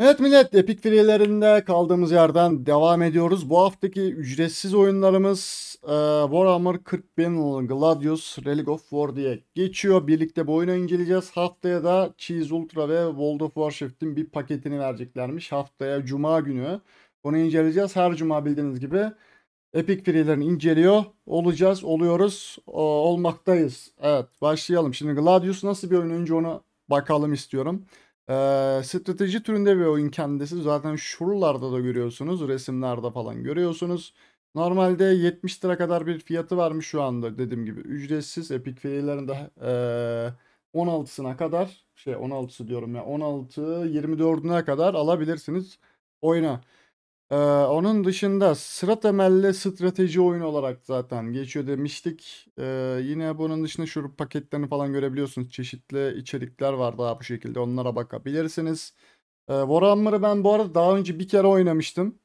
Evet millet Epic Free'lerinde kaldığımız yerden devam ediyoruz. Bu haftaki ücretsiz oyunlarımız e, Warhammer 40.000 Gladius Relic of War diye geçiyor. Birlikte bu oyunu inceleyeceğiz. Haftaya da Cheese Ultra ve World of Warshift'in bir paketini vereceklermiş. Haftaya Cuma günü bunu inceleyeceğiz. Her Cuma bildiğiniz gibi Epic Free'lerini inceliyor olacağız, oluyoruz, o, olmaktayız. Evet başlayalım. Şimdi Gladius nasıl bir oyun önce ona bakalım istiyorum. Ee, strateji türünde bir oyun kendisi. Zaten şuralarda da görüyorsunuz. Resimlerde falan görüyorsunuz. Normalde 70 lira kadar bir fiyatı varmış şu anda dediğim gibi. Ücretsiz Epic Fairy'lerinde e, 16'sına kadar şey 16'sı diyorum ya 16 24'üne kadar alabilirsiniz oyuna. Ee, onun dışında sıra temelli strateji oyun olarak zaten geçiyor demiştik. Ee, yine bunun dışında şu paketlerini falan görebiliyorsunuz. Çeşitli içerikler var daha bu şekilde. Onlara bakabilirsiniz. Ee, Warhammer'ı ben bu arada daha önce bir kere oynamıştım.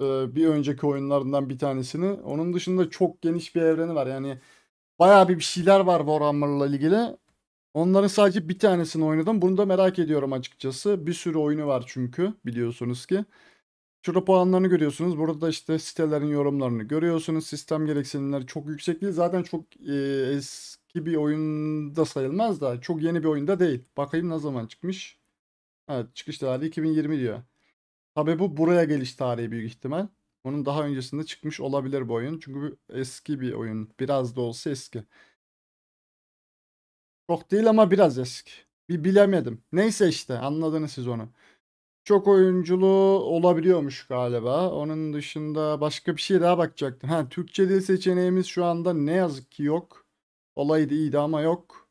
Ee, bir önceki oyunlarından bir tanesini. Onun dışında çok geniş bir evreni var. Yani bayağı bir bir şeyler var Warhammer'la ilgili. Onların sadece bir tanesini oynadım. Bunu da merak ediyorum açıkçası. Bir sürü oyunu var çünkü biliyorsunuz ki. Şurada puanlarını görüyorsunuz. Burada da işte sitelerin yorumlarını görüyorsunuz. Sistem gereksinimleri çok yüksek değil. Zaten çok e, eski bir oyunda sayılmaz da çok yeni bir oyunda değil. Bakayım ne zaman çıkmış. Evet çıkış tarihi 2020 diyor. Tabi bu buraya geliş tarihi büyük ihtimal. Onun daha öncesinde çıkmış olabilir bu oyun. Çünkü eski bir oyun. Biraz da olsa eski. Çok değil ama biraz eski. Bir bilemedim. Neyse işte anladınız siz onu. Çok oyunculu olabiliyormuş galiba. Onun dışında başka bir şey daha bakacaktım. Ha, Türkçe dil seçeneğimiz şu anda ne yazık ki yok. Olaydı iyiydi ama yok.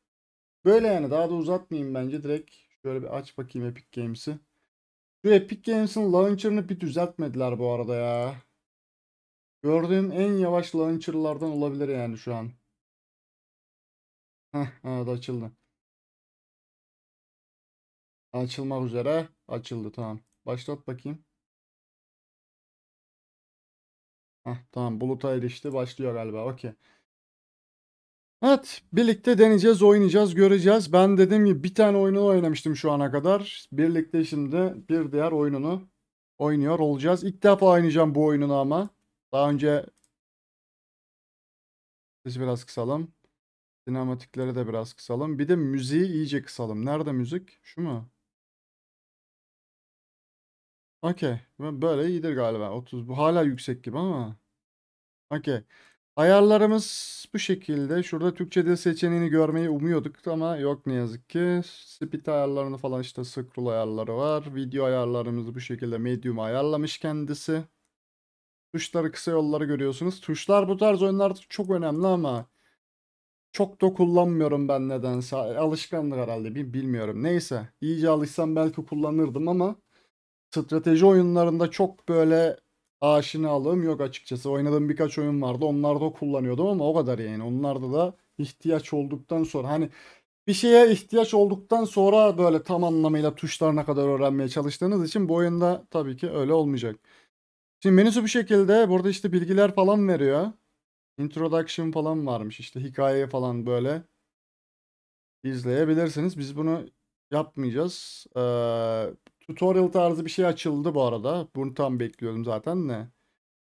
Böyle yani daha da uzatmayayım bence. Direkt şöyle bir aç bakayım Epic Games'i. Şu Epic Games'in launcher'ını bir düzeltmediler bu arada ya. Gördüğüm en yavaş launcher'lardan olabilir yani şu an. Heh, evet açıldı. Açılmak üzere. Açıldı tamam. Başlat bakayım. Heh, tamam buluta erişti. Başlıyor galiba. Okey. Evet birlikte deneyeceğiz, oynayacağız, göreceğiz. Ben dediğim gibi bir tane oyununu oynamıştım şu ana kadar. Birlikte şimdi bir diğer oyununu oynuyor olacağız. İlk defa oynayacağım bu oyununu ama. Daha önce sesi biraz kısalım. Sinematikleri de biraz kısalım. Bir de müziği iyice kısalım. Nerede müzik? Şu mu? Okey. Böyle iyidir galiba. 30 bu hala yüksek gibi ama. Okey. Ayarlarımız bu şekilde. Şurada Türkçe dil seçeneğini görmeyi umuyorduk ama yok ne yazık ki. Speed ayarlarını falan işte scroll ayarları var. Video ayarlarımızı bu şekilde medium ayarlamış kendisi. Tuşları kısa yolları görüyorsunuz. Tuşlar bu tarz oyunlarda çok önemli ama çok da kullanmıyorum ben nedense. Alışkanlık herhalde bilmiyorum. Neyse iyice alışsam belki kullanırdım ama strateji oyunlarında çok böyle aşinalığım yok açıkçası. Oynadığım birkaç oyun vardı. Onlarda kullanıyordum ama o kadar yani. Onlarda da ihtiyaç olduktan sonra hani bir şeye ihtiyaç olduktan sonra böyle tam anlamıyla tuşlarına kadar öğrenmeye çalıştığınız için bu oyunda tabii ki öyle olmayacak. Şimdi menüsü bir şekilde. Burada işte bilgiler falan veriyor. Introduction falan varmış. işte hikaye falan böyle izleyebilirsiniz. Biz bunu yapmayacağız. Ee, Tutorial tarzı bir şey açıldı bu arada. Bunu tam bekliyordum zaten de.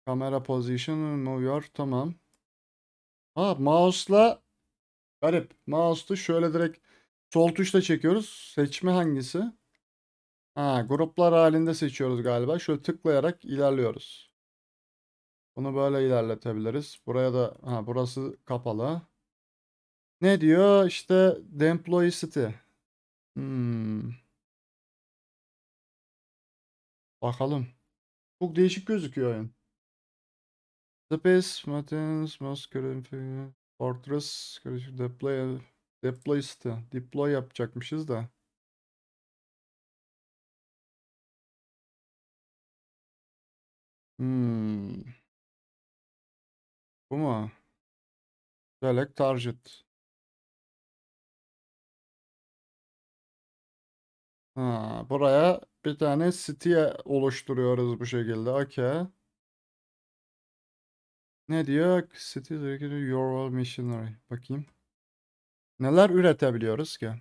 Kamera position move your tamam. Ha mouse'la garip. Mouse'u şöyle direkt sol tuşla çekiyoruz. Seçme hangisi? Ha gruplar halinde seçiyoruz galiba. Şöyle tıklayarak ilerliyoruz. Bunu böyle ilerletebiliriz. Buraya da ha burası kapalı. Ne diyor? İşte deploy city. Hmm. Bakalım. Çok değişik gözüküyor oyun. The Pace, Matins, Masquerade, Fortress, Deploy, Deploy işte. Deploy yapacakmışız da. Hmm. Bu mu? Select target. Ha, buraya bir tane city oluşturuyoruz bu şekilde. Okay. Ne diyor? City Your World Missionary. Bakayım. Neler üretebiliyoruz ki?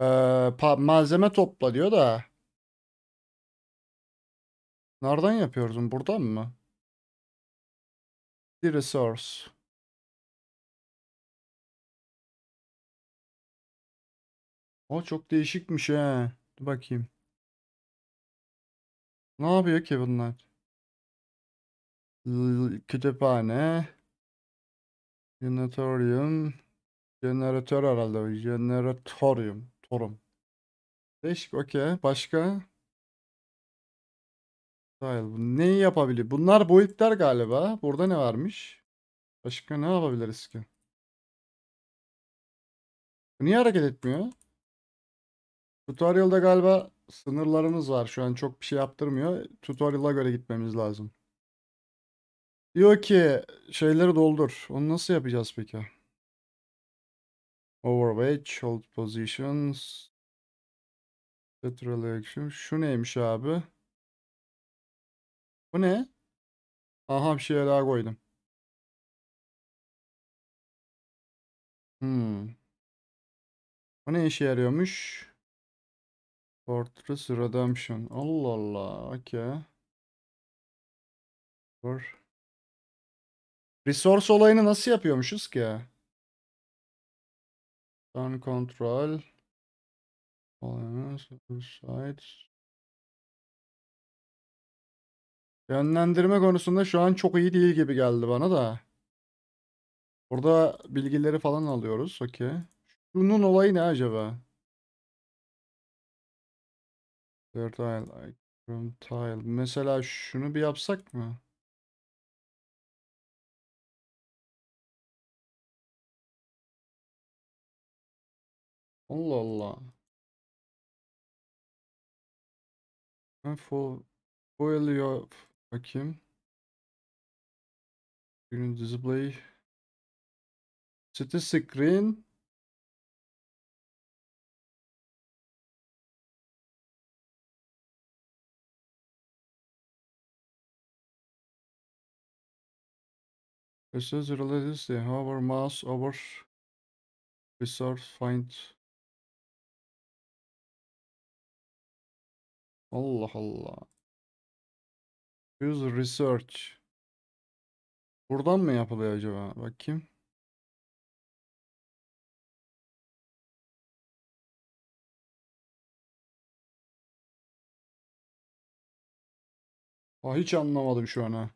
Ee, malzeme topla diyor da. Nereden yapıyoruz? Buradan mı? Bir resource. O çok değişikmiş he. Dur bakayım. Ne yapıyor ki bunlar? L kütüphane. Generatorium. Generatör herhalde. Generatorium. Torum. Değişik okey. Başka? Dahil. Neyi yapabilir? Bunlar boyutlar galiba. Burada ne varmış? Başka ne yapabiliriz ki? Niye hareket etmiyor? Tutorial'da galiba sınırlarımız var. Şu an çok bir şey yaptırmıyor. Tutorial'a göre gitmemiz lazım. Diyor ki şeyleri doldur. Onu nasıl yapacağız peki? Overweight, hold positions, lateral action. Şu neymiş abi? Bu ne? Aha bir şeye daha koydum. Hmm. Bu ne işe yarıyormuş? Fortress Redemption. Allah Allah. Okay. Var. Resource olayını nasıl yapıyormuşuz ki? Turn control. Sites. Yönlendirme konusunda şu an çok iyi değil gibi geldi bana da. Burada bilgileri falan alıyoruz. Okey. Şunun olayı ne acaba? Third aisle, from tile. Mesela şunu bir yapsak mı? Allah Allah. Ben full boyalıyor bakayım. Ürün display. City screen. Precise relates the hover mouse over resource find. Allah Allah. Use research. Buradan mı yapılıyor acaba? Bakayım. Ha, hiç anlamadım şu an ha.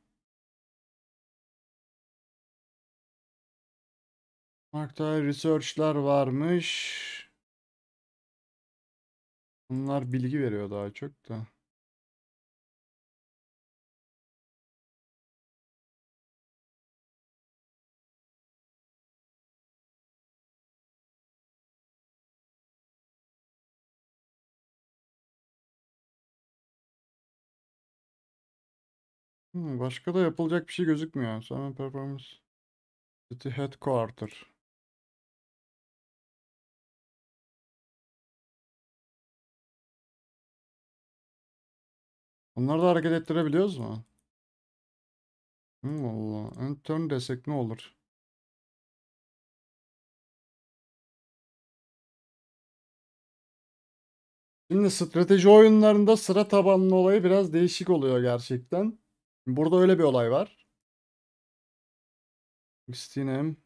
Markta research'lar varmış. Bunlar bilgi veriyor daha çok da. Hmm, başka da yapılacak bir şey gözükmüyor. Sonra performans. City Headquarter. Onları da hareket ettirebiliyoruz mu? Hmm, Allah. End turn desek ne olur? Şimdi strateji oyunlarında sıra tabanlı olayı biraz değişik oluyor gerçekten. Burada öyle bir olay var. Xtinem.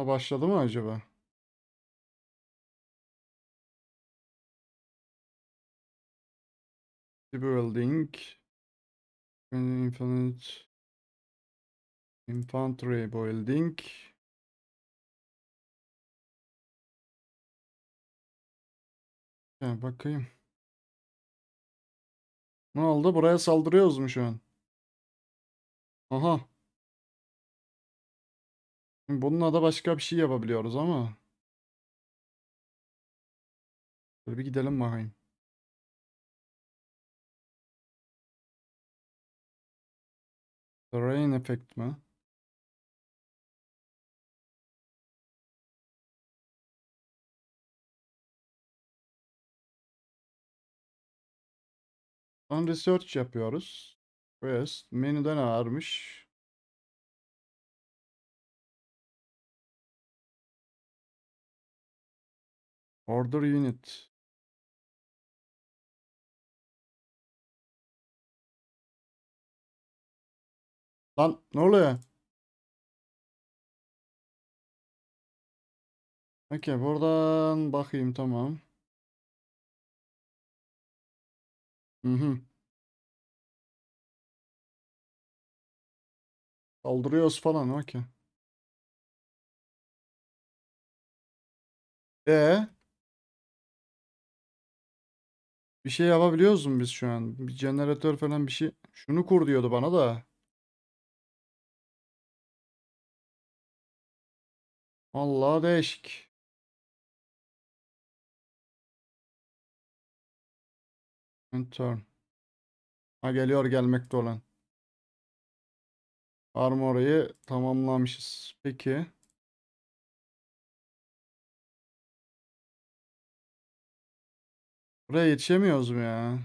Ha başladı mı acaba? building. Infinite. Infantry building. Ya bakayım. Ne oldu? Buraya saldırıyoruz mu şu an? Aha. Bununla da başka bir şey yapabiliyoruz ama. Böyle bir gidelim bakayım. The rain effect mi? On research yapıyoruz. Quest menüden ağırmış. Order unit. Lan ne oluyor? Okey buradan bakayım tamam. Hı hı. Saldırıyoruz falan okey. E ee? Bir şey yapabiliyoruz mu biz şu an? Bir jeneratör falan bir şey. Şunu kur diyordu bana da. Allah değişik. Turn. Ha geliyor gelmekte olan. Armorayı tamamlamışız. Peki. Buraya yetişemiyoruz mu ya?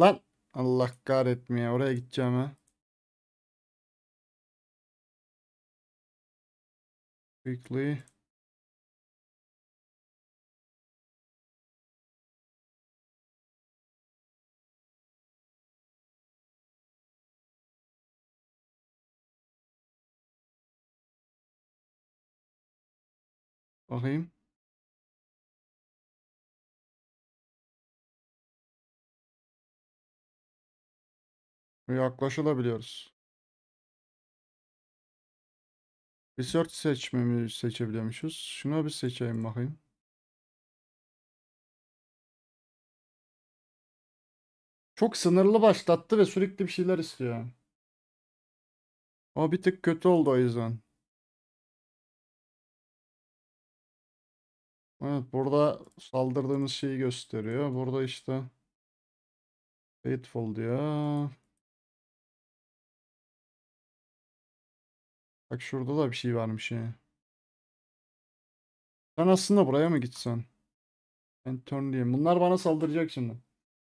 Lan Allah kahretmeye oraya gideceğim ha. Quickly. Bakayım. Yaklaşılabiliyoruz. Research seçmemi seçebiliyormuşuz. Şunu bir seçeyim bakayım. Çok sınırlı başlattı ve sürekli bir şeyler istiyor. Ama bir tık kötü oldu o yüzden. Evet burada saldırdığımız şeyi gösteriyor. Burada işte Faithful diyor. Bak şurada da bir şey varmış ya. Sen aslında buraya mı gitsen? Ben turn diyeyim. Bunlar bana saldıracak şimdi.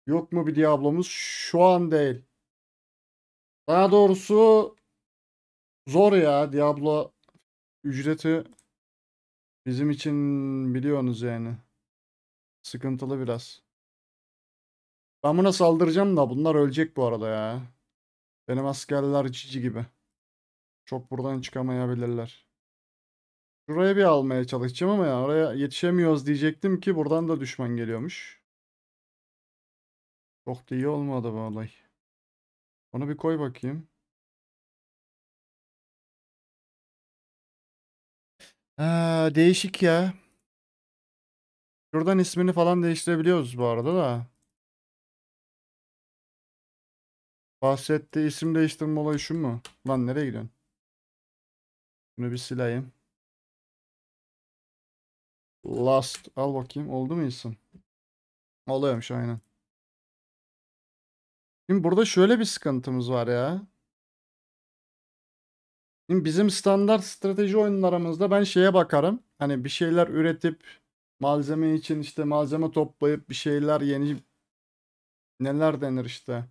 Yok mu bir Diablo'muz? Şu an değil. Daha doğrusu zor ya Diablo ücreti bizim için biliyorsunuz yani. Sıkıntılı biraz. Ben buna saldıracağım da bunlar ölecek bu arada ya. Benim askerler cici gibi. Çok buradan çıkamayabilirler. Şuraya bir almaya çalışacağım ama ya oraya yetişemiyoruz diyecektim ki buradan da düşman geliyormuş. Çok da iyi olmadı bu olay. Onu bir koy bakayım. Ha, değişik ya. Şuradan ismini falan değiştirebiliyoruz bu arada da. Bahsettiği isim değiştirme olayı şu mu? Lan nereye gidiyorsun? Bunu bir sileyim. Last. Al bakayım. Oldu mu isim? Oluyormuş aynen. Şimdi burada şöyle bir sıkıntımız var ya. Şimdi bizim standart strateji oyunlarımızda ben şeye bakarım. Hani bir şeyler üretip malzeme için işte malzeme toplayıp bir şeyler yeni neler denir işte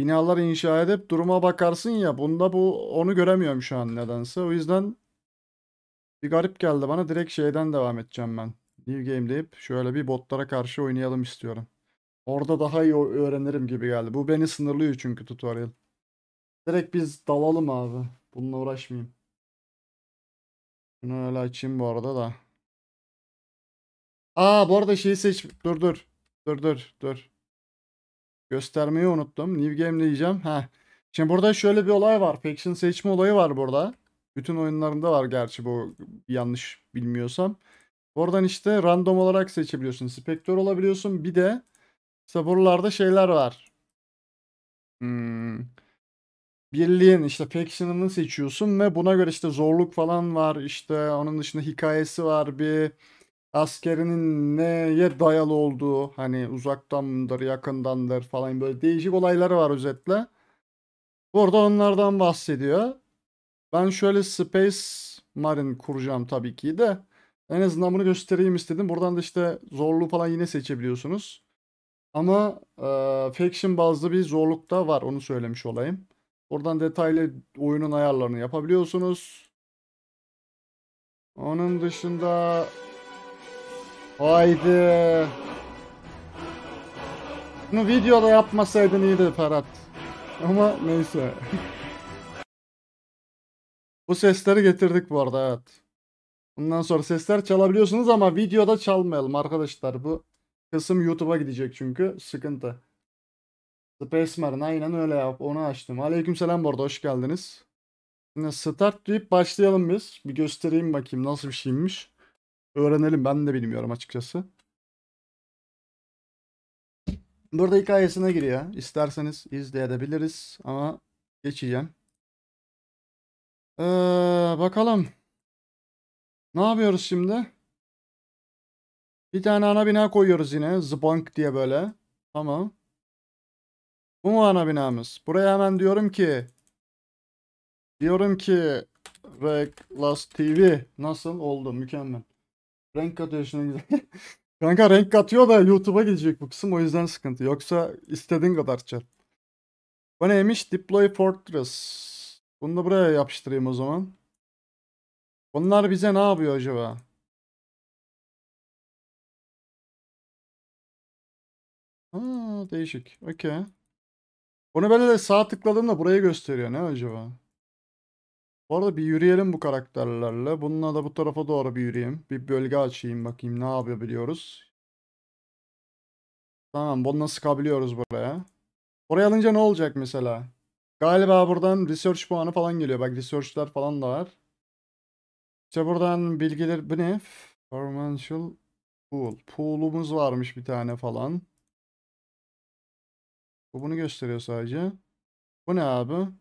binalar inşa edip duruma bakarsın ya. Bunda bu onu göremiyorum şu an nedense. O yüzden bir garip geldi bana. Direkt şeyden devam edeceğim ben. New game deyip şöyle bir botlara karşı oynayalım istiyorum. Orada daha iyi öğrenirim gibi geldi. Bu beni sınırlıyor çünkü tutorial. Direkt biz dalalım abi. Bununla uğraşmayayım. Bunu öyle açayım bu arada da. Aa bu arada şeyi seç... Dur dur. Dur dur dur. Göstermeyi unuttum. New game diyeceğim. Heh. Şimdi burada şöyle bir olay var. Faction seçme olayı var burada. Bütün oyunlarında var gerçi bu yanlış bilmiyorsam. Oradan işte random olarak seçebiliyorsun. Spektör olabiliyorsun. Bir de işte buralarda şeyler var. Hmm. Birliğin işte faction'ını seçiyorsun ve buna göre işte zorluk falan var. İşte onun dışında hikayesi var. Bir askerinin neye dayalı olduğu hani uzaktandır yakındandır falan böyle değişik olayları var özetle. Burada onlardan bahsediyor. Ben şöyle Space Marine kuracağım tabii ki de. En azından bunu göstereyim istedim. Buradan da işte zorluğu falan yine seçebiliyorsunuz. Ama e, faction bazlı bir zorluk da var onu söylemiş olayım. Oradan detaylı oyunun ayarlarını yapabiliyorsunuz. Onun dışında Haydi. Bunu videoda yapmasaydın iyiydi Ferhat. Ama neyse. bu sesleri getirdik bu arada evet. Bundan sonra sesler çalabiliyorsunuz ama videoda çalmayalım arkadaşlar. Bu kısım YouTube'a gidecek çünkü sıkıntı. Space Marine aynen öyle yap. Onu açtım. Aleykümselam bu arada hoş geldiniz. Şimdi start deyip başlayalım biz. Bir göstereyim bakayım nasıl bir şeymiş. Öğrenelim ben de bilmiyorum açıkçası. Burada hikayesine giriyor. İsterseniz izleyebiliriz ama geçeceğim. Ee, bakalım. Ne yapıyoruz şimdi? Bir tane ana bina koyuyoruz yine. Zbank diye böyle. Tamam. Bu mu ana binamız? Buraya hemen diyorum ki diyorum ki Rek TV nasıl oldu? Mükemmel. Renk katıyor şimdi güzel. Kanka renk katıyor da YouTube'a gidecek bu kısım o yüzden sıkıntı. Yoksa istediğin kadar çal. Bu neymiş? Deploy Fortress. Bunu da buraya yapıştırayım o zaman. Bunlar bize ne yapıyor acaba? Ha, değişik. Okey. Bunu böyle de sağ tıkladığımda burayı gösteriyor. Ne acaba? Bu arada bir yürüyelim bu karakterlerle. Bununla da bu tarafa doğru bir yürüyeyim. Bir bölge açayım bakayım ne yapabiliyoruz. Tamam bunu nasıl kabiliyoruz buraya. Oraya alınca ne olacak mesela? Galiba buradan research puanı falan geliyor. Bak researchler falan da var. İşte buradan bilgiler... Bu ne? Financial pool. Pool'umuz varmış bir tane falan. Bu bunu gösteriyor sadece. Bu ne abi?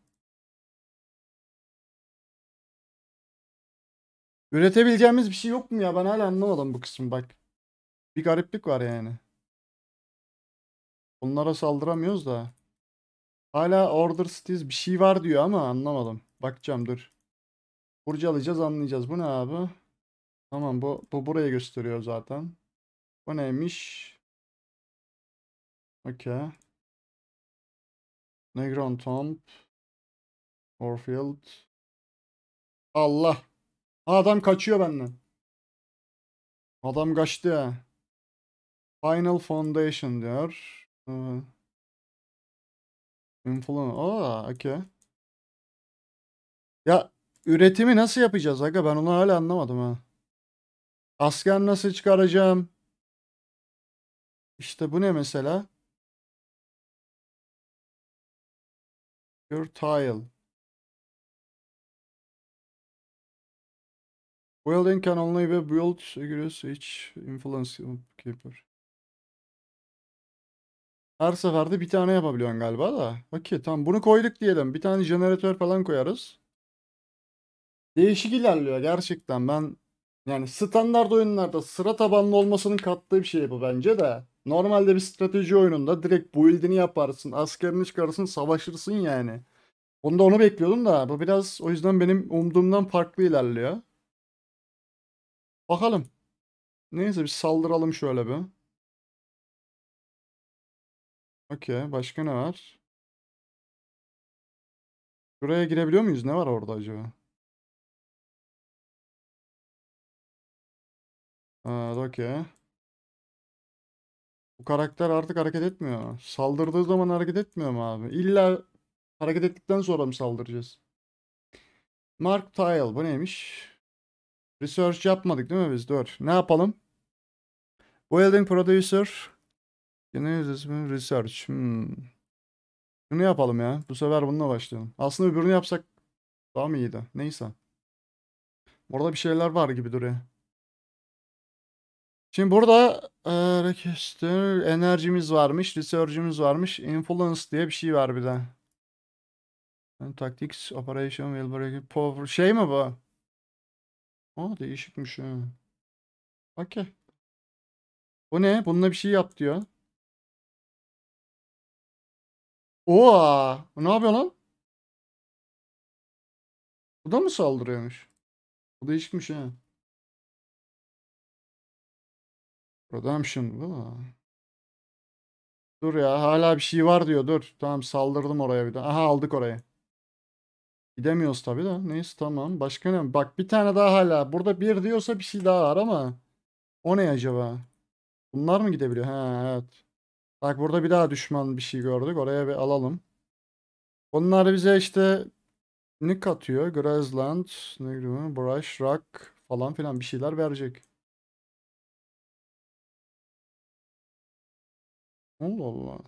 Üretebileceğimiz bir şey yok mu ya? Ben hala anlamadım bu kısmı bak. Bir gariplik var yani. Onlara saldıramıyoruz da. Hala order cities bir şey var diyor ama anlamadım. Bakacağım dur. Kurcalayacağız anlayacağız. Bu ne abi? Tamam bu, bu buraya gösteriyor zaten. Bu neymiş? Okey. Negron Tomb. Orfield. Allah adam kaçıyor benden. Adam kaçtı ya. Final Foundation diyor. Ee, Influence. Aa, okay. Ya üretimi nasıl yapacağız aga ben onu hala anlamadım ha. Asker nasıl çıkaracağım? İşte bu ne mesela? Your tile. Welding can only be built against each influence keeper. Her seferde bir tane yapabiliyorsun galiba da. Okey tamam bunu koyduk diyelim. Bir tane jeneratör falan koyarız. Değişik ilerliyor gerçekten. Ben yani standart oyunlarda sıra tabanlı olmasının kattığı bir şey bu bence de. Normalde bir strateji oyununda direkt build'ini yaparsın, askerini çıkarırsın, savaşırsın yani. Onu da onu bekliyordum da bu biraz o yüzden benim umduğumdan farklı ilerliyor. Bakalım. Neyse bir saldıralım şöyle bir. Okey. Başka ne var? Buraya girebiliyor muyuz? Ne var orada acaba? Evet okey. Bu karakter artık hareket etmiyor. Saldırdığı zaman hareket etmiyor mu abi? İlla hareket ettikten sonra mı saldıracağız? Mark Tile bu neymiş? Research yapmadık değil mi biz? Dur. Ne yapalım? Welding producer. Genel research. Hmm. Bunu yapalım ya. Bu sefer bununla başlayalım. Aslında öbürünü yapsak daha mı iyiydi? Neyse. Orada bir şeyler var gibi duruyor. Şimdi burada e, enerjimiz varmış, research'imiz varmış. Influence diye bir şey var bir de. Tactics, Operation, Wilbur, Power. Şey mi bu? Aa değişikmiş ha. Okey. Bu ne? Bununla bir şey yap diyor. Oha! Bu ne yapıyor lan? Bu da mı saldırıyormuş? Bu değişikmiş ha. Redemption bu. Dur ya hala bir şey var diyor. Dur. Tamam saldırdım oraya bir de. Aha aldık orayı. Gidemiyoruz tabii de. Neyse tamam. Başka ne? Bak bir tane daha hala. Burada bir diyorsa bir şey daha var ama. O ne acaba? Bunlar mı gidebiliyor? Ha evet. Bak burada bir daha düşman bir şey gördük. Oraya bir alalım. Onlar bize işte ne katıyor? Grassland, ne bileyim, brush, rock falan filan bir şeyler verecek. Allah Allah.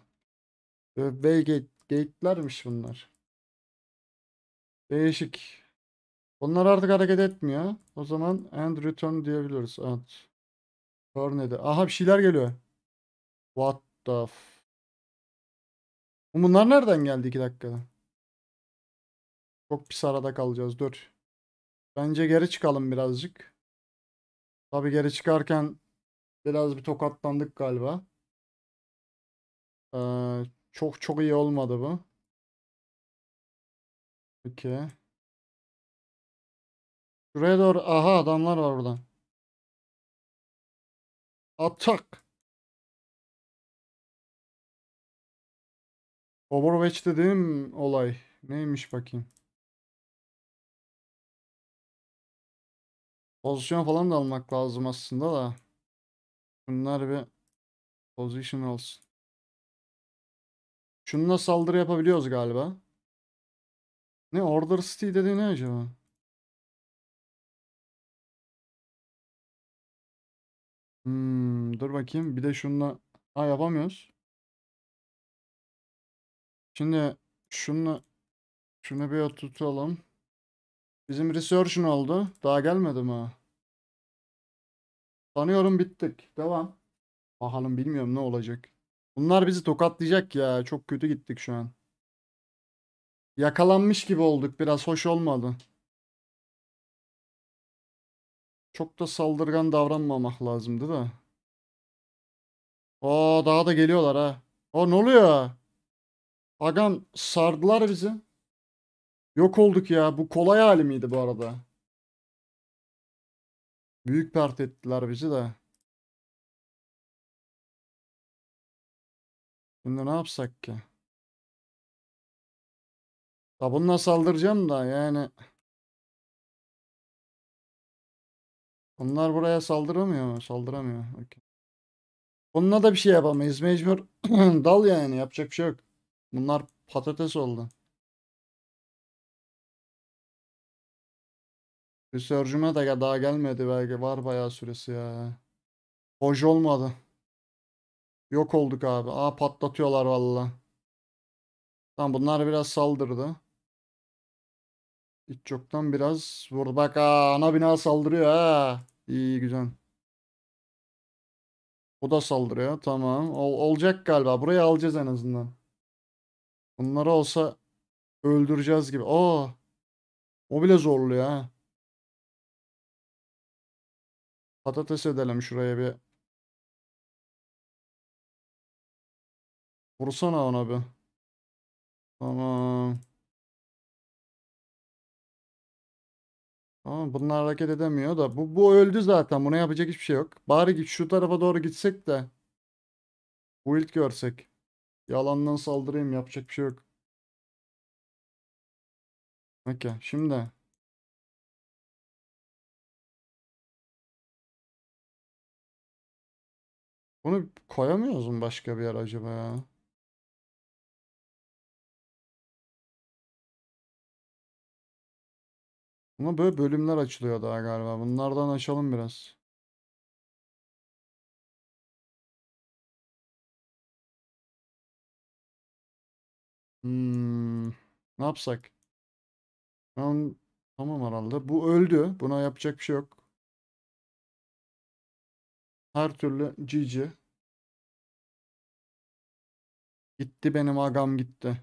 Ve gate'lermiş bunlar. Değişik. Onlar artık hareket etmiyor. O zaman end return diyebiliriz. Evet. Tornado. Aha bir şeyler geliyor. What the f Bunlar nereden geldi 2 dakikada? Çok pis arada kalacağız. Dur. Bence geri çıkalım birazcık. Tabi geri çıkarken biraz bir tokatlandık galiba. Ee, çok çok iyi olmadı bu. Okey. Şuraya doğru. Aha adamlar var orada. Atak. Overwatch dediğim olay. Neymiş bakayım. Pozisyon falan da almak lazım aslında da. Bunlar bir position olsun. Şununla saldırı yapabiliyoruz galiba. Ne Order City dedi ne acaba? Hmm, dur bakayım. Bir de şununla ha yapamıyoruz. Şimdi şununla şunu bir oturtalım. Bizim research'ın oldu. Daha gelmedi mi? Sanıyorum bittik. Devam. Bakalım bilmiyorum ne olacak. Bunlar bizi tokatlayacak ya. Çok kötü gittik şu an. Yakalanmış gibi olduk biraz hoş olmadı. Çok da saldırgan davranmamak lazımdı da. Oo daha da geliyorlar ha. O ne oluyor? Agam sardılar bizi. Yok olduk ya. Bu kolay hali miydi bu arada? Büyük pert ettiler bizi de. Şimdi ne yapsak ki? Sabunla saldıracağım da yani. Onlar buraya saldıramıyor mu? Saldıramıyor. Okay. Bununla da bir şey yapamayız. Mecbur dal yani. Yapacak bir şey yok. Bunlar patates oldu. Research'üme de daha gelmedi belki. Var bayağı süresi ya. Hoş olmadı. Yok olduk abi. Aa patlatıyorlar valla. Tamam bunlar biraz saldırdı. İç çoktan biraz vurdu. Bak ha, ana bina saldırıyor ha. İyi güzel. O da saldırıyor. Tamam. Ol olacak galiba. Burayı alacağız en azından. Bunları olsa öldüreceğiz gibi. Aa. Oh! O bile zorluyor ha. Patates edelim şuraya bir. Vursana ona bir. Tamam. Ama bunlar hareket edemiyor da. Bu, bu öldü zaten. Buna yapacak hiçbir şey yok. Bari git şu tarafa doğru gitsek de. Bu görsek. Yalandan saldırayım. Yapacak bir şey yok. Okey. Şimdi. Bunu koyamıyoruz mu başka bir yer acaba ya? Buna böyle bölümler açılıyor daha galiba. Bunlardan açalım biraz. Hmm, ne yapsak? Tamam, tamam herhalde. Bu öldü. Buna yapacak bir şey yok. Her türlü cici. Gitti benim agam gitti.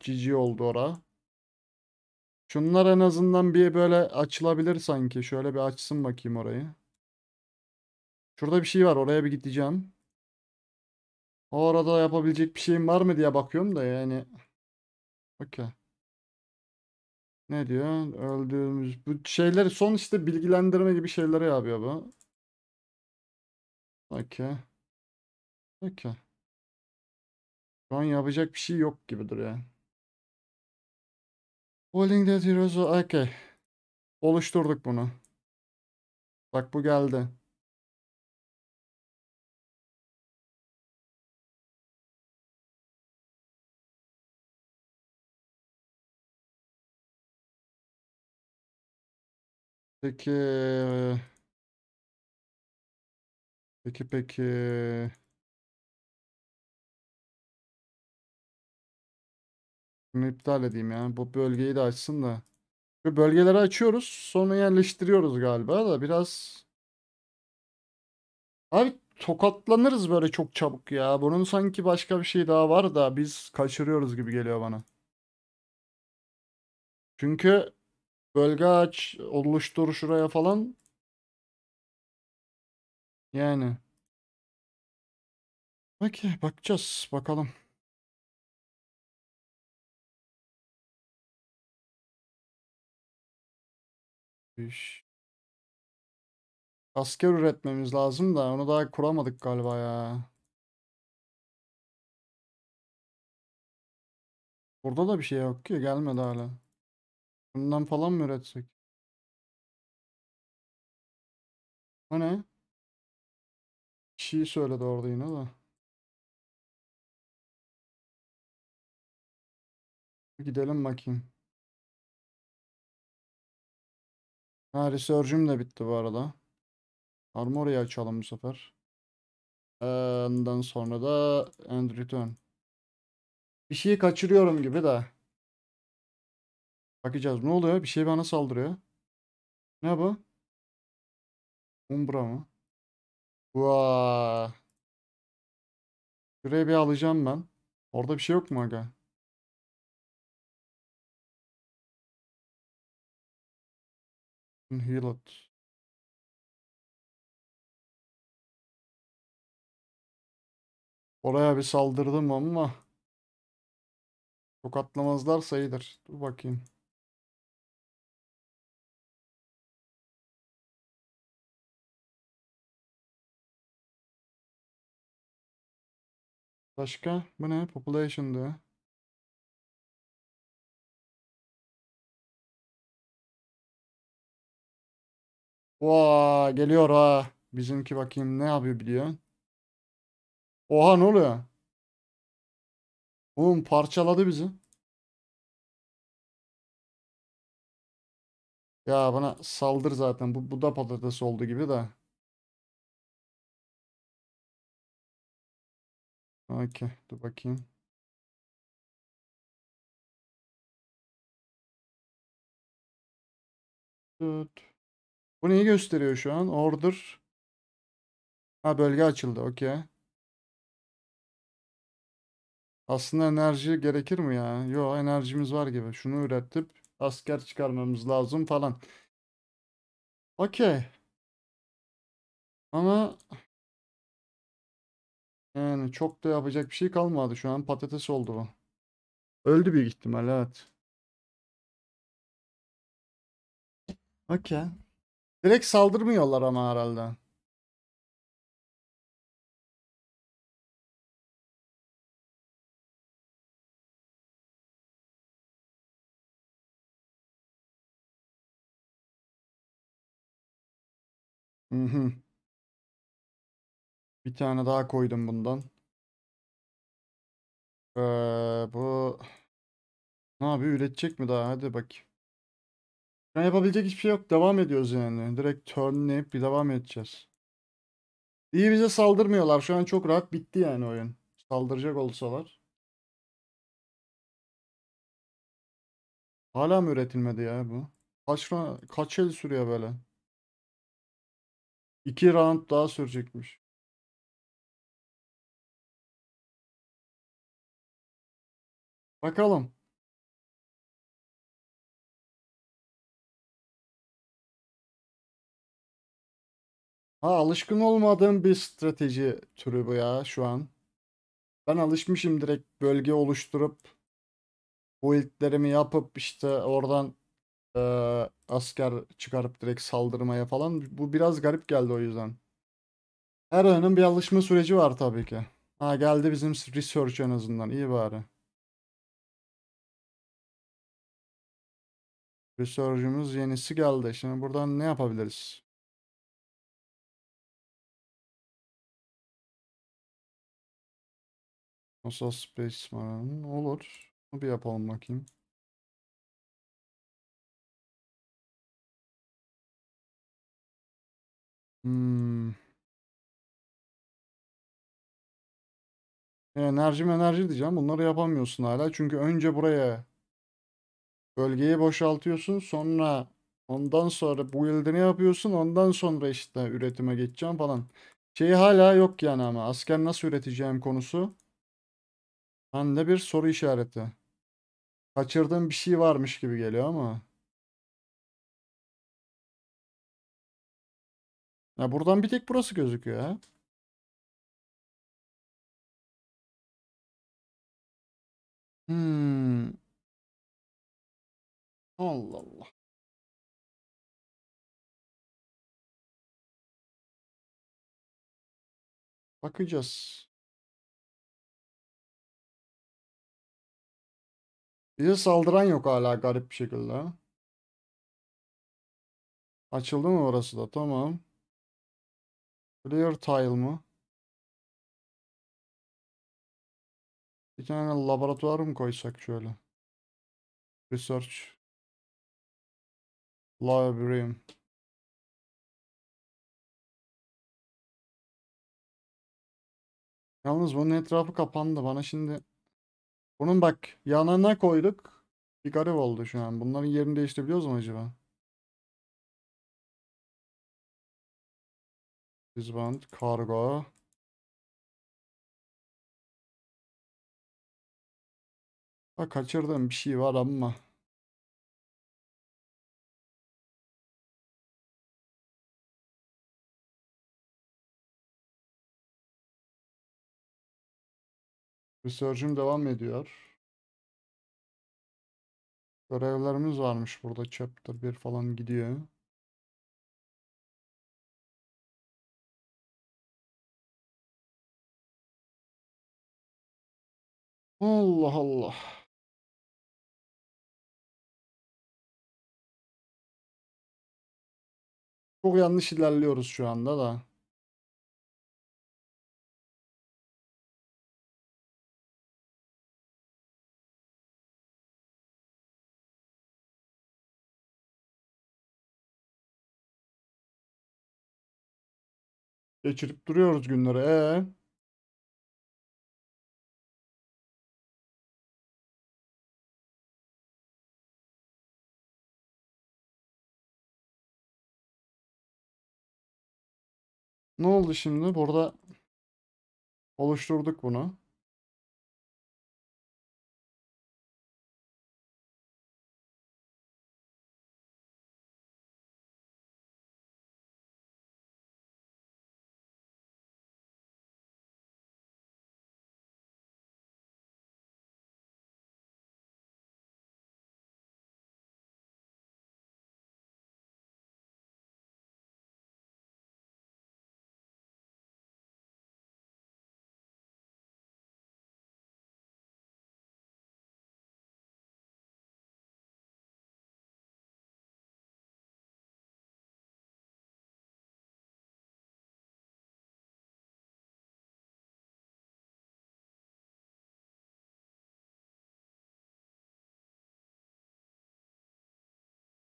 Cici oldu ora. Şunlar en azından bir böyle açılabilir sanki. Şöyle bir açsın bakayım orayı. Şurada bir şey var. Oraya bir gideceğim. O arada yapabilecek bir şeyim var mı diye bakıyorum da yani. Okey. Ne diyor? Öldüğümüz bu şeyler son işte bilgilendirme gibi şeylere yapıyor bu. Okey. Okey. Şu an yapacak bir şey yok gibi duruyor. Holding that heroes. Okay. Oluşturduk bunu. Bak bu geldi. Peki. Peki peki. Bunu iptal edeyim yani. Bu bölgeyi de açsın da. Bu bölgeleri açıyoruz. Sonra yerleştiriyoruz galiba da biraz. Abi tokatlanırız böyle çok çabuk ya. Bunun sanki başka bir şey daha var da biz kaçırıyoruz gibi geliyor bana. Çünkü bölge aç, oluştur şuraya falan. Yani. Peki bakacağız bakalım. iş. Asker üretmemiz lazım da onu daha kuramadık galiba ya. Burada da bir şey yok ki gelmedi hala. Bundan falan mı üretsek? O ne? Bir şey söyledi orada yine de. Gidelim bakayım. Ha research'üm de bitti bu arada. Armory'yi açalım bu sefer. Ee, Ondan sonra da end return. Bir şeyi kaçırıyorum gibi de. Bakacağız. Ne oluyor? Bir şey bana saldırıyor. Ne bu? Umbra mı? Vaa. Şuraya bir alacağım ben. Orada bir şey yok mu aga? can hm, heal it. Oraya bir saldırdım ama çok atlamazlarsa iyidir. Dur bakayım. Başka? Bu ne? Population diyor. Vaa geliyor ha. Bizimki bakayım ne yapıyor biliyor. Oha ne oluyor? Oğlum parçaladı bizi. Ya bana saldır zaten. Bu, bu da patates oldu gibi de. Okey. Dur bakayım. Tut. Bu neyi gösteriyor şu an? Order. Ha bölge açıldı. Okey. Aslında enerji gerekir mi ya? Yo enerjimiz var gibi. Şunu üretip asker çıkarmamız lazım falan. Okey. Ama yani çok da yapacak bir şey kalmadı. Şu an patates oldu bu. Öldü büyük ihtimal evet. Okey. Direkt saldırmıyorlar ama herhalde. Hı hı. Bir tane daha koydum bundan. Ee, bu ne abi üretecek mi daha? Hadi bakayım. Yani yapabilecek hiçbir şey yok. Devam ediyoruz yani. Direkt turnlayıp bir devam edeceğiz. İyi bize saldırmıyorlar. Şu an çok rahat bitti yani oyun. Saldıracak olsalar. Hala mı üretilmedi ya bu? Kaç, kaç el sürüyor böyle? İki round daha sürecekmiş. Bakalım. Ha alışkın olmadığım bir strateji türü bu ya şu an. Ben alışmışım direkt bölge oluşturup buildlerimi yapıp işte oradan e, asker çıkarıp direkt saldırmaya falan. Bu biraz garip geldi o yüzden. Her oyunun bir alışma süreci var tabii ki. Ha geldi bizim research en azından. iyi bari. Research'ımız yenisi geldi. Şimdi buradan ne yapabiliriz? Nasıl Space Marine? Olur. Bir yapalım bakayım. Hmm. Enerji enerji diyeceğim. Bunları yapamıyorsun hala. Çünkü önce buraya bölgeyi boşaltıyorsun. Sonra ondan sonra bu build'ini yapıyorsun. Ondan sonra işte üretime geçeceğim falan. şey hala yok yani ama asker nasıl üreteceğim konusu. Ne bir soru işareti. Kaçırdığım bir şey varmış gibi geliyor ama. Ya buradan bir tek burası gözüküyor ha. Hmm. Allah Allah. Bakacağız. Bize saldıran yok hala garip bir şekilde. Açıldı mı orası da? Tamam. Clear tile mı? Bir tane laboratuvar mı koysak şöyle? Research. Library. Yalnız bunun etrafı kapandı. Bana şimdi bunun bak yanına koyduk. Bir garip oldu şu an. Bunların yerini değiştirebiliyoruz mu acaba? Yüzband, kargo. Ha kaçırdığım bir şey var ama. Research'ım devam ediyor. Görevlerimiz varmış burada. Chapter 1 falan gidiyor. Allah Allah. Çok yanlış ilerliyoruz şu anda da. Geçirip duruyoruz günleri. Ee? Ne oldu şimdi? Burada oluşturduk bunu.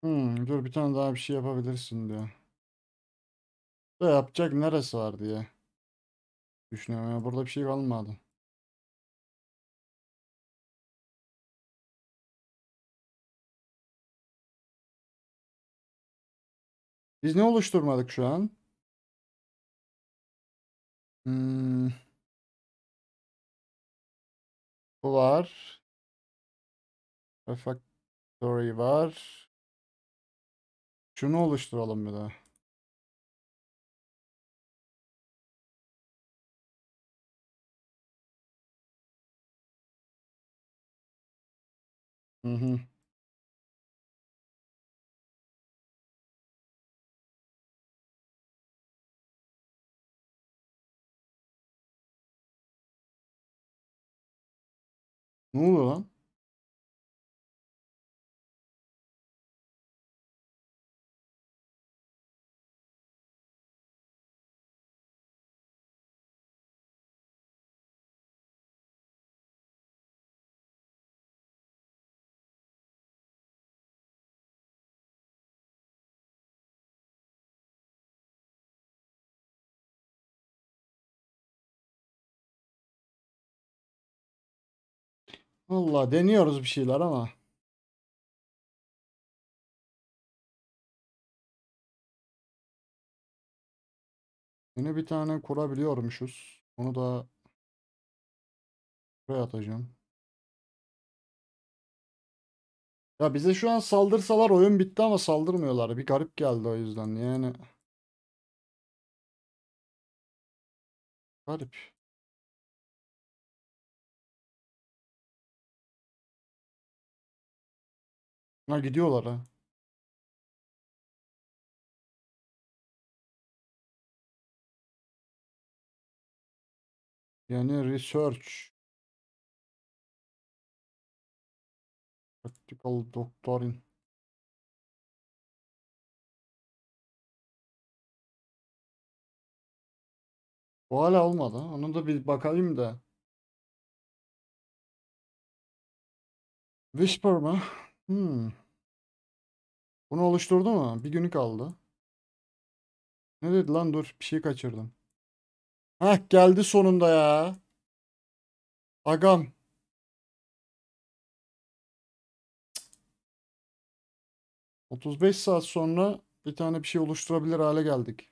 Hmm, dur bir tane daha bir şey yapabilirsin diyor. Da yapacak neresi var diye düşünüyorum. Yani burada bir şey kalmadı. Biz ne oluşturmadık şu an? Hmm. Bu var. Refactory var. Şunu oluşturalım bir daha. Hı hı. Ne oluyor lan? Valla deniyoruz bir şeyler ama. Yeni bir tane kurabiliyormuşuz. Onu da buraya atacağım. Ya bize şu an saldırsalar oyun bitti ama saldırmıyorlar. Bir garip geldi o yüzden yani. Garip. Ha gidiyorlar ha. Yani research. Practical doctoring. Bu hala olmadı. Onu da bir bakayım da. Whisper mı? Hmm. Bunu oluşturdu mu? Bir günü kaldı. Ne dedi lan dur bir şey kaçırdım. Hah geldi sonunda ya. Agam. Cık. 35 saat sonra bir tane bir şey oluşturabilir hale geldik.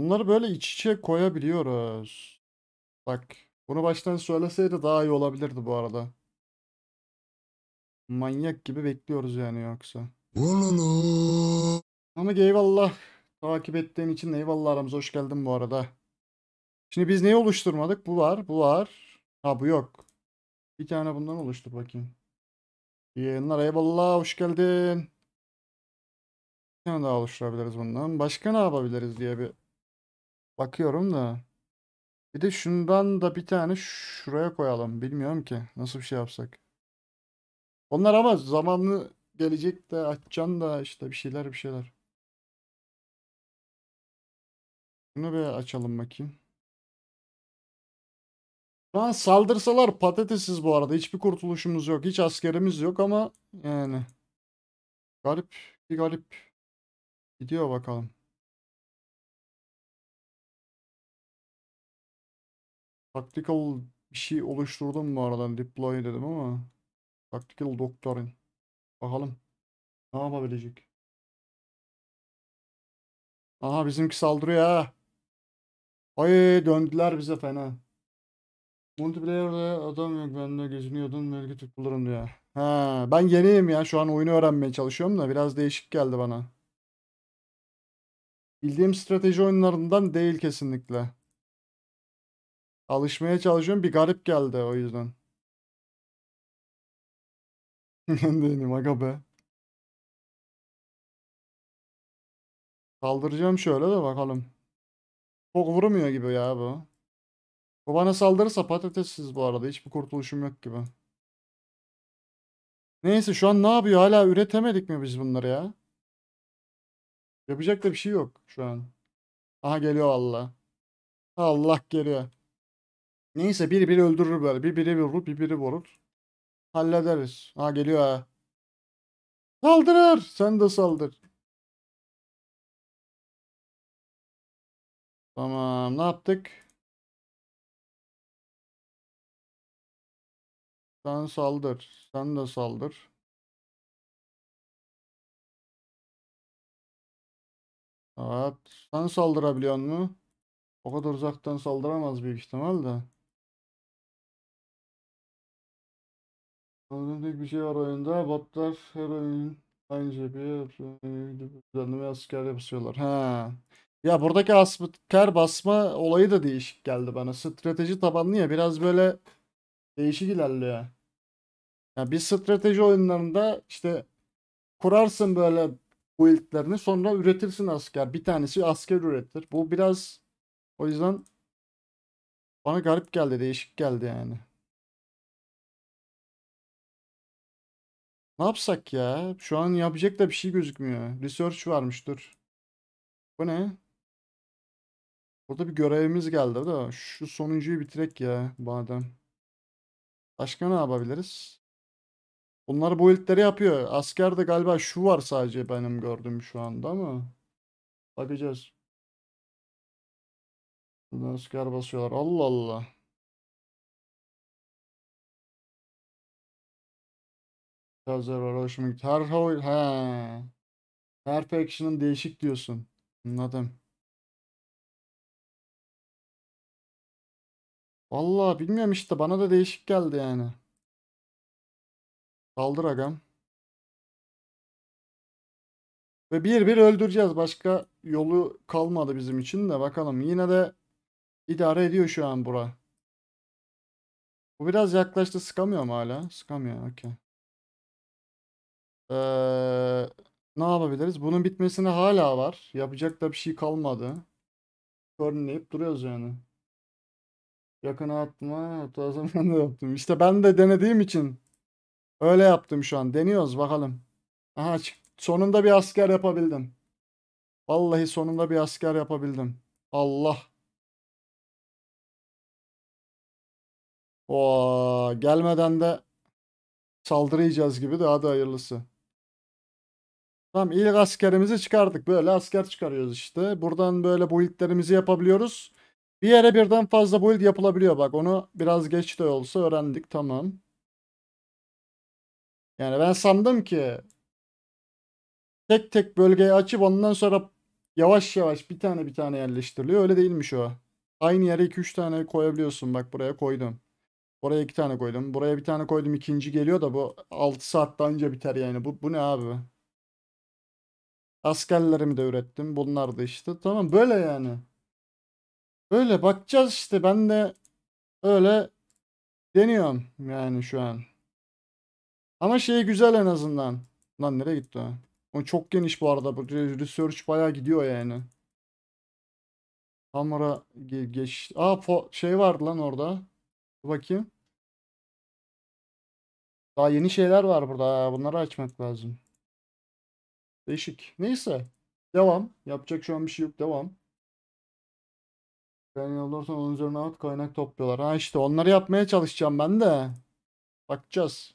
Bunları böyle iç içe koyabiliyoruz. Bak bunu baştan söyleseydi daha iyi olabilirdi bu arada. Manyak gibi bekliyoruz yani yoksa. Ama eyvallah. Takip ettiğin için eyvallah aramıza hoş geldin bu arada. Şimdi biz neyi oluşturmadık? Bu var, bu var. Ha bu yok. Bir tane bundan oluştur bakayım. İyi yayınlar eyvallah hoş geldin. Bir tane daha oluşturabiliriz bundan. Başka ne yapabiliriz diye bir Bakıyorum da. Bir de şundan da bir tane şuraya koyalım. Bilmiyorum ki nasıl bir şey yapsak. Onlar ama zamanlı gelecek de açacaksın da işte bir şeyler bir şeyler. Bunu bir açalım bakayım. Şu an saldırsalar patatesiz bu arada. Hiçbir kurtuluşumuz yok. Hiç askerimiz yok ama yani. Garip. Bir garip. Gidiyor bakalım. Tactical bir şey oluşturdum bu aradan Deploy dedim ama. Tactical doktorin Bakalım. Ne yapabilecek? Aha bizimki saldırıyor ha. Ay döndüler bize fena. Multiplayer'da adam yok ben de geziniyordum belki tutulurum diyor. Ha, ben yeniyim ya şu an oyunu öğrenmeye çalışıyorum da biraz değişik geldi bana. Bildiğim strateji oyunlarından değil kesinlikle. Alışmaya çalışıyorum. Bir garip geldi o yüzden. Ben değilim aga be. Saldıracağım şöyle de bakalım. Çok vurmuyor gibi ya bu. Bu bana saldırırsa patatessiz bu arada. Hiçbir kurtuluşum yok gibi. Neyse şu an ne yapıyor? Hala üretemedik mi biz bunları ya? Yapacak da bir şey yok şu an. Aha geliyor Allah. Allah geliyor. Neyse biri biri öldürür böyle. Bir biri vurur, bir biri vurur. Hallederiz. Ha geliyor ha. Saldırır. Sen de saldır. Tamam. Ne yaptık? Sen saldır. Sen de saldır. Evet. Sen saldırabiliyor mu? O kadar uzaktan saldıramaz büyük ihtimalle. tek bir şey var oyunda. Botlar her oyunun aynı cepheye şey düzenleme askerle basıyorlar. Ha. Ya buradaki asker basma olayı da değişik geldi bana. Strateji tabanlı ya biraz böyle değişik ilerliyor. Yani bir strateji oyunlarında işte kurarsın böyle build'lerini sonra üretirsin asker. Bir tanesi asker üretir. Bu biraz o yüzden bana garip geldi, değişik geldi yani. Ne yapsak ya? Şu an yapacak da bir şey gözükmüyor. Research varmış dur. Bu ne? Burada bir görevimiz geldi da şu sonuncuyu bitirek ya badem. Başka ne yapabiliriz? Bunlar bu iltleri yapıyor. Askerde galiba şu var sadece benim gördüğüm şu anda ama bakacağız. Bunlar asker basıyorlar. Allah Allah. Şarjör var hoşuma gitti. Her, he. Her faction'ın değişik diyorsun. Anladım. Vallahi bilmiyorum işte bana da değişik geldi yani. Saldır agam. Ve bir bir öldüreceğiz. Başka yolu kalmadı bizim için de bakalım. Yine de idare ediyor şu an bura. Bu biraz yaklaştı. Sıkamıyor mu hala? Sıkamıyor. Okey. Ee, ne yapabiliriz? Bunun bitmesine hala var. Yapacak da bir şey kalmadı. Körnleyip duruyoruz yani. Yakına atma. o zaman da yaptım. İşte ben de denediğim için öyle yaptım şu an. Deniyoruz bakalım. Aha sonunda bir asker yapabildim. Vallahi sonunda bir asker yapabildim. Allah. O gelmeden de saldırıyacağız gibi de hadi hayırlısı. Tamam ilk askerimizi çıkardık. Böyle asker çıkarıyoruz işte. Buradan böyle buildlerimizi yapabiliyoruz. Bir yere birden fazla build yapılabiliyor. Bak onu biraz geç de olsa öğrendik. Tamam. Yani ben sandım ki tek tek bölgeyi açıp ondan sonra yavaş yavaş bir tane bir tane yerleştiriliyor. Öyle değilmiş o. Aynı yere 2-3 tane koyabiliyorsun. Bak buraya koydum. buraya iki tane koydum. Buraya bir tane koydum. ikinci geliyor da bu 6 saatten önce biter yani. Bu, bu ne abi? Askerlerimi de ürettim. Bunlar da işte. Tamam böyle yani. Böyle bakacağız işte. Ben de öyle deniyorum yani şu an. Ama şey güzel en azından. Lan nereye gitti o? çok geniş bu arada. Bu research bayağı gidiyor yani. Kamera geç. Aa şey vardı lan orada. Dur bakayım. Daha yeni şeyler var burada. Bunları açmak lazım. Değişik. Neyse. Devam. Yapacak şu an bir şey yok. Devam. Ben yollarsan onun üzerine at kaynak topluyorlar. Ha işte onları yapmaya çalışacağım ben de. Bakacağız.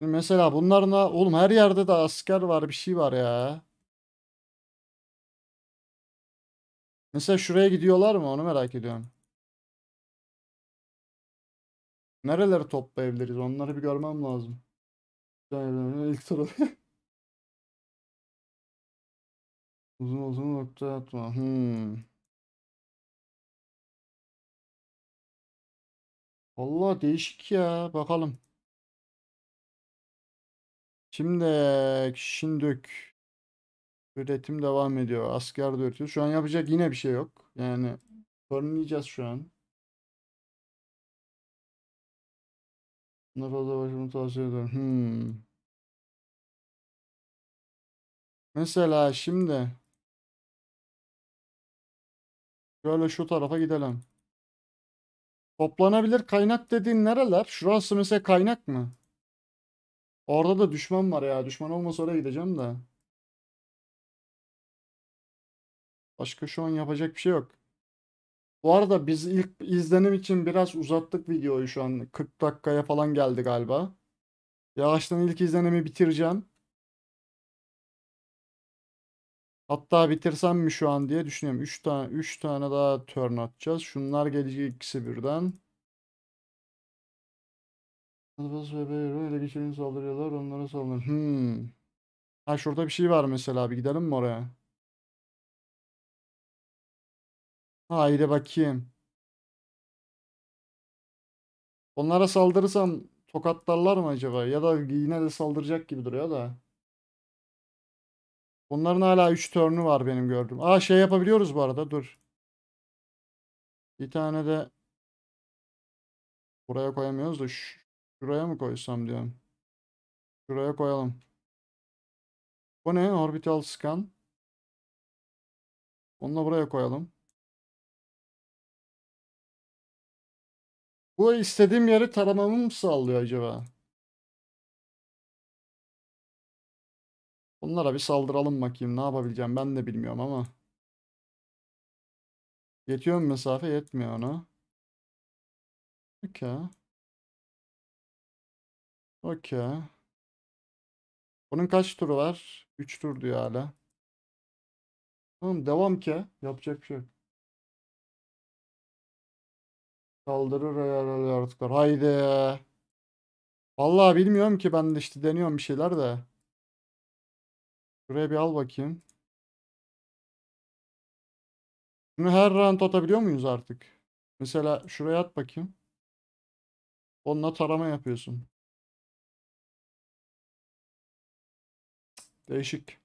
Mesela bunların da oğlum her yerde de asker var bir şey var ya. Mesela şuraya gidiyorlar mı onu merak ediyorum. Nereleri toplayabiliriz? Onları bir görmem lazım. İlk soru. uzun uzun nokta atma. Hmm. Valla değişik ya. Bakalım. Şimdi Şindük üretim devam ediyor. Asker de üretiyor. Şu an yapacak yine bir şey yok. Yani sorunlayacağız şu an. Ne fazla başvurmanı tavsiye ederim. Hmm. Mesela şimdi şöyle şu tarafa gidelim. Toplanabilir kaynak dediğin nereler? Şurası mesela kaynak mı? Orada da düşman var ya. Düşman olmasa oraya gideceğim de. Başka şu an yapacak bir şey yok. Bu arada biz ilk izlenim için biraz uzattık videoyu şu an. 40 dakikaya falan geldi galiba. Yavaştan ilk izlenimi bitireceğim. Hatta bitirsem mi şu an diye düşünüyorum. 3 tane 3 tane daha turn atacağız. Şunlar gelecek ikisi birden. Nazbas ve Beyro ele saldırıyorlar. Onlara saldırın. Hmm. Ha şurada bir şey var mesela. Bir gidelim mi oraya? Haydi bakayım. Onlara saldırırsam tokatlarlar mı acaba? Ya da yine de saldıracak gibi duruyor da. Onların hala 3 turnu var benim gördüğüm. Aa şey yapabiliyoruz bu arada dur. Bir tane de buraya koyamıyoruz da şuraya mı koysam diyorum. Şuraya koyalım. Bu ne? Orbital scan. Onu da buraya koyalım. Bu istediğim yeri taramamı mı sağlıyor acaba? Onlara bir saldıralım bakayım. Ne yapabileceğim ben de bilmiyorum ama. Yetiyor mu mesafe? Yetmiyor ona. Okey. Okey. Bunun kaç turu var? 3 tur diyor hala. Tamam devam ki. Yapacak bir şey yok. Kaldırır herhalde artıklar. Haydi. Vallahi bilmiyorum ki ben de işte deniyorum bir şeyler de. Şuraya bir al bakayım. Bunu her round atabiliyor muyuz artık? Mesela şuraya at bakayım. Onunla tarama yapıyorsun. Değişik.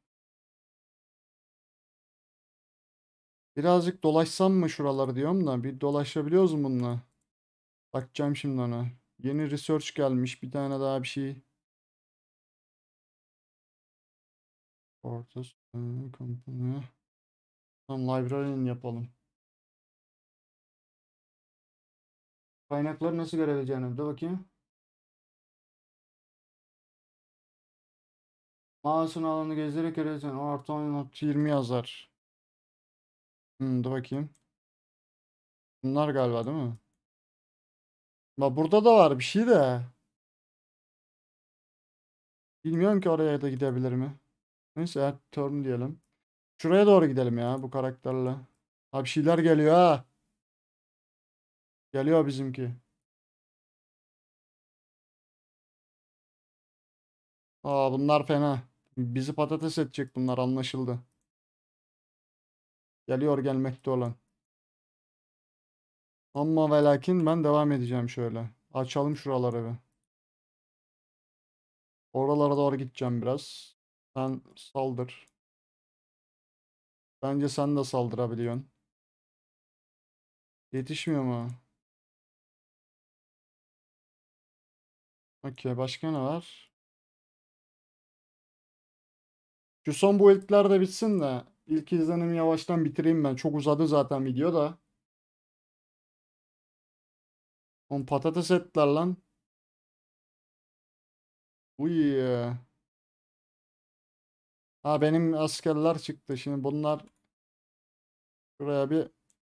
Birazcık dolaşsam mı şuraları diyorum da bir dolaşabiliyoruz mu bununla? Bakacağım şimdi ona. Yeni research gelmiş. Bir tane daha bir şey. Orta company. Tam library'ini yapalım. Kaynakları nasıl görebileceğini de bakayım. Mouse'un alanı gezerek görüyorsun. O artı 10.20 yazar. Hmm, dur bakayım. Bunlar galiba değil mi? La burada da var bir şey de. Bilmiyorum ki oraya da gidebilir mi? Neyse her turn diyelim. Şuraya doğru gidelim ya bu karakterle. Abi bir şeyler geliyor ha. Geliyor bizimki. Aa bunlar fena. Bizi patates edecek bunlar anlaşıldı. Geliyor gelmekte olan. Ama ve lakin ben devam edeceğim şöyle. Açalım şuraları bir. Oralara doğru gideceğim biraz. Sen saldır. Bence sen de saldırabiliyorsun. Yetişmiyor mu? Okey başka ne var? Şu son bu ilkler de bitsin de ilk izlenimi yavaştan bitireyim ben. Çok uzadı zaten video da. On patates etler lan. Uy. Ha benim askerler çıktı. Şimdi bunlar Buraya bir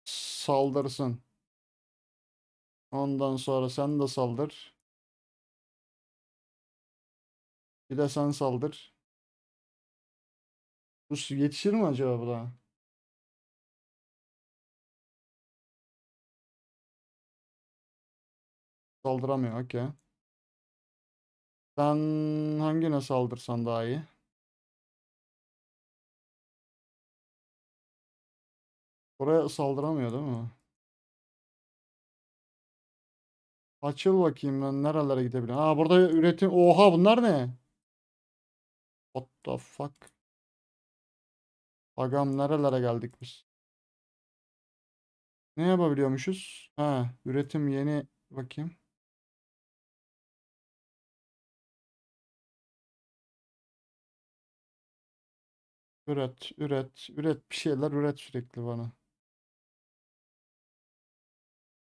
saldırsın. Ondan sonra sen de saldır. Bir de sen saldır. Bu su yetişir mi acaba bu da? Saldıramıyor. Okey. Sen hangine saldırsan daha iyi? Oraya saldıramıyor değil mi? Açıl bakayım ben nerelere gidebilirim. Aa burada üretim. Oha bunlar ne? What the fuck? Agam nerelere geldik biz? Ne yapabiliyormuşuz? Ha üretim yeni bakayım. Üret, üret, üret bir şeyler üret sürekli bana.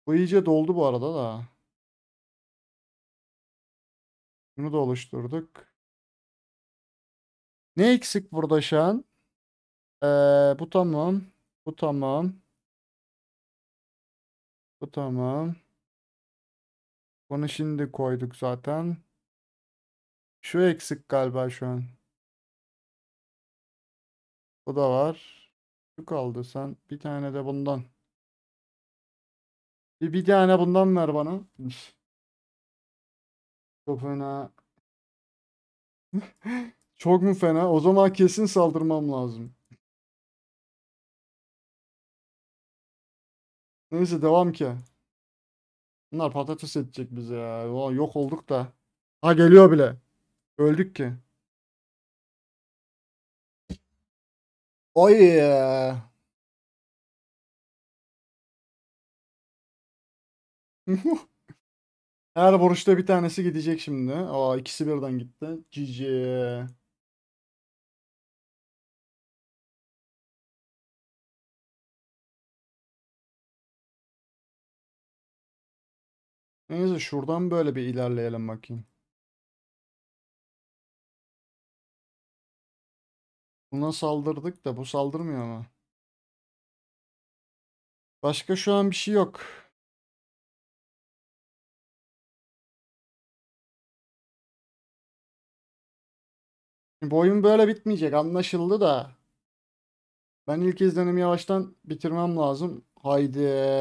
Bu iyice doldu bu arada da. Bunu da oluşturduk. Ne eksik burada şu an? Ee, bu tamam. Bu tamam. Bu tamam. Bunu şimdi koyduk zaten. Şu eksik galiba şu an. Bu da var. Şu kaldı sen. Bir tane de bundan. Bir, bir tane bundan ver bana. Çok fena. Çok mu fena? O zaman kesin saldırmam lazım. Neyse devam ki. Bunlar patates edecek bize ya. Yok olduk da. Ha geliyor bile. Öldük ki. Oy. Her vuruşta bir tanesi gidecek şimdi. Aa ikisi birden gitti. GG. Neyse şuradan böyle bir ilerleyelim bakayım. Buna saldırdık da bu saldırmıyor ama Başka şu an bir şey yok. Bu oyun böyle bitmeyecek anlaşıldı da. Ben ilk izlenimi yavaştan bitirmem lazım. Haydi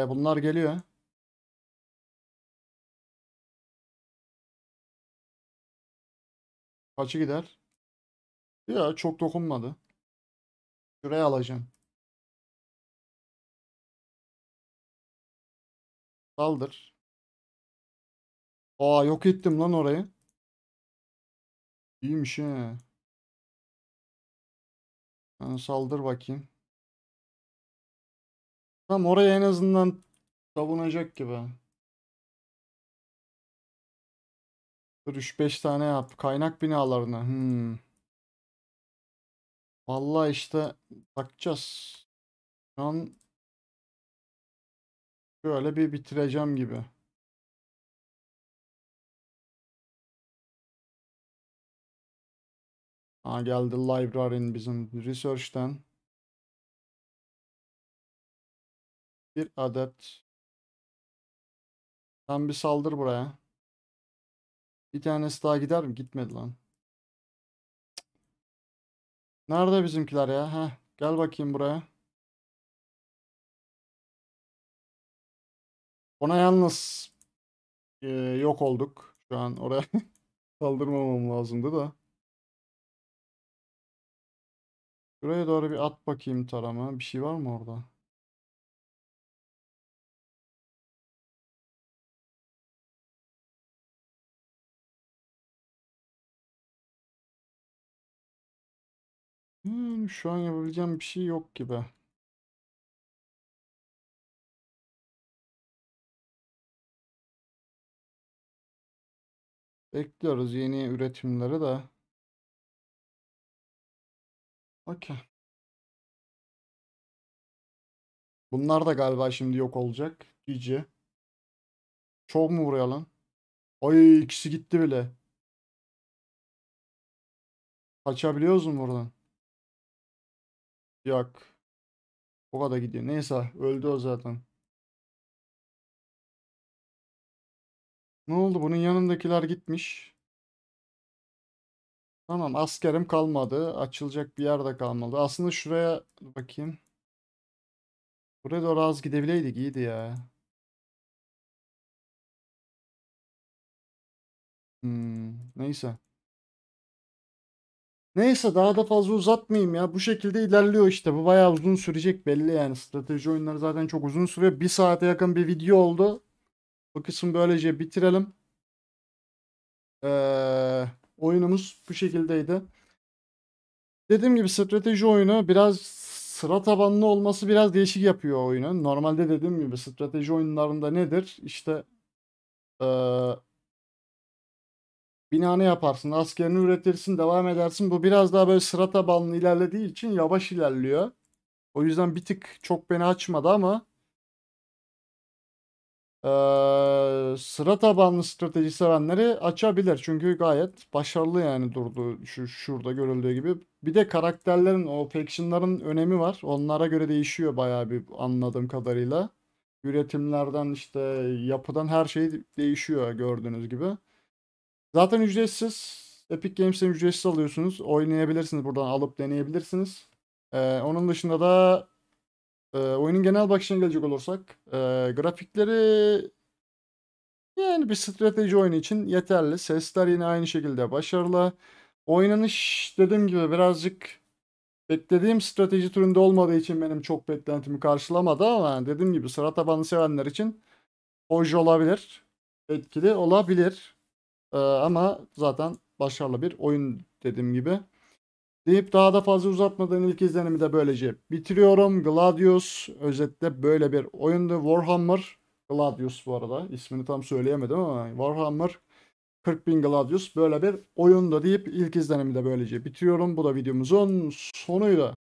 bunlar geliyor. Kaçı gider? Ya çok dokunmadı. Şuraya alacağım. Saldır. Aa yok ettim lan orayı. İyiymiş he. Yani saldır bakayım. Tam oraya en azından savunacak gibi. 3-5 tane yap. Kaynak binalarına. Hmm. Vallahi işte bakacağız. Şu an şöyle bir bitireceğim gibi. Ha geldi library'in bizim research'ten. Bir adet. Sen bir saldır buraya. Bir tanesi daha gider mi? Gitmedi lan. Nerede bizimkiler ya? Heh, gel bakayım buraya. Ona yalnız e, yok olduk. Şu an oraya saldırmamam lazımdı da. Buraya doğru bir at bakayım tarama. Bir şey var mı orada? Hmm, şu an yapabileceğim bir şey yok gibi. Bekliyoruz yeni üretimleri de. Okey. Bunlar da galiba şimdi yok olacak. GG. Çok mu buraya lan? Ay ikisi gitti bile. Kaçabiliyoruz mu buradan? Yok. Baba kadar gidiyor. Neyse öldü o zaten. Ne oldu? Bunun yanındakiler gitmiş. Tamam askerim kalmadı. Açılacak bir yerde kalmadı. Aslında şuraya bakayım. Buraya doğru az gidebileydik iyiydi ya. Hmm, neyse. Neyse daha da fazla uzatmayayım ya. Bu şekilde ilerliyor işte. Bu bayağı uzun sürecek belli yani. Strateji oyunları zaten çok uzun sürüyor. Bir saate yakın bir video oldu. Bu kısmı böylece bitirelim. Ee, oyunumuz bu şekildeydi. Dediğim gibi strateji oyunu biraz sıra tabanlı olması biraz değişik yapıyor oyunu. Normalde dediğim gibi strateji oyunlarında nedir? İşte ee, Binanı yaparsın, askerini üretirsin, devam edersin. Bu biraz daha böyle sıra tabanlı ilerlediği için yavaş ilerliyor. O yüzden bir tık çok beni açmadı ama ee, sıra tabanlı strateji sevenleri açabilir. Çünkü gayet başarılı yani durdu şu şurada görüldüğü gibi. Bir de karakterlerin o faction'ların önemi var. Onlara göre değişiyor bayağı bir anladığım kadarıyla. Üretimlerden işte yapıdan her şey değişiyor gördüğünüz gibi. Zaten ücretsiz. Epic Games'ten ücretsiz alıyorsunuz. Oynayabilirsiniz. Buradan alıp deneyebilirsiniz. Ee, onun dışında da e, oyunun genel bakışına gelecek olursak e, grafikleri yani bir strateji oyunu için yeterli. Sesler yine aynı şekilde başarılı. Oynanış dediğim gibi birazcık beklediğim strateji türünde olmadığı için benim çok beklentimi karşılamadı ama dediğim gibi sıra tabanı sevenler için hoş olabilir. Etkili olabilir. Ee, ama zaten başarılı bir oyun dediğim gibi. Deyip daha da fazla uzatmadan ilk izlenimi de böylece bitiriyorum. Gladius özetle böyle bir oyundu. Warhammer Gladius bu arada ismini tam söyleyemedim ama Warhammer 40 bin Gladius böyle bir oyunda deyip ilk izlenimi de böylece bitiriyorum. Bu da videomuzun sonuydu.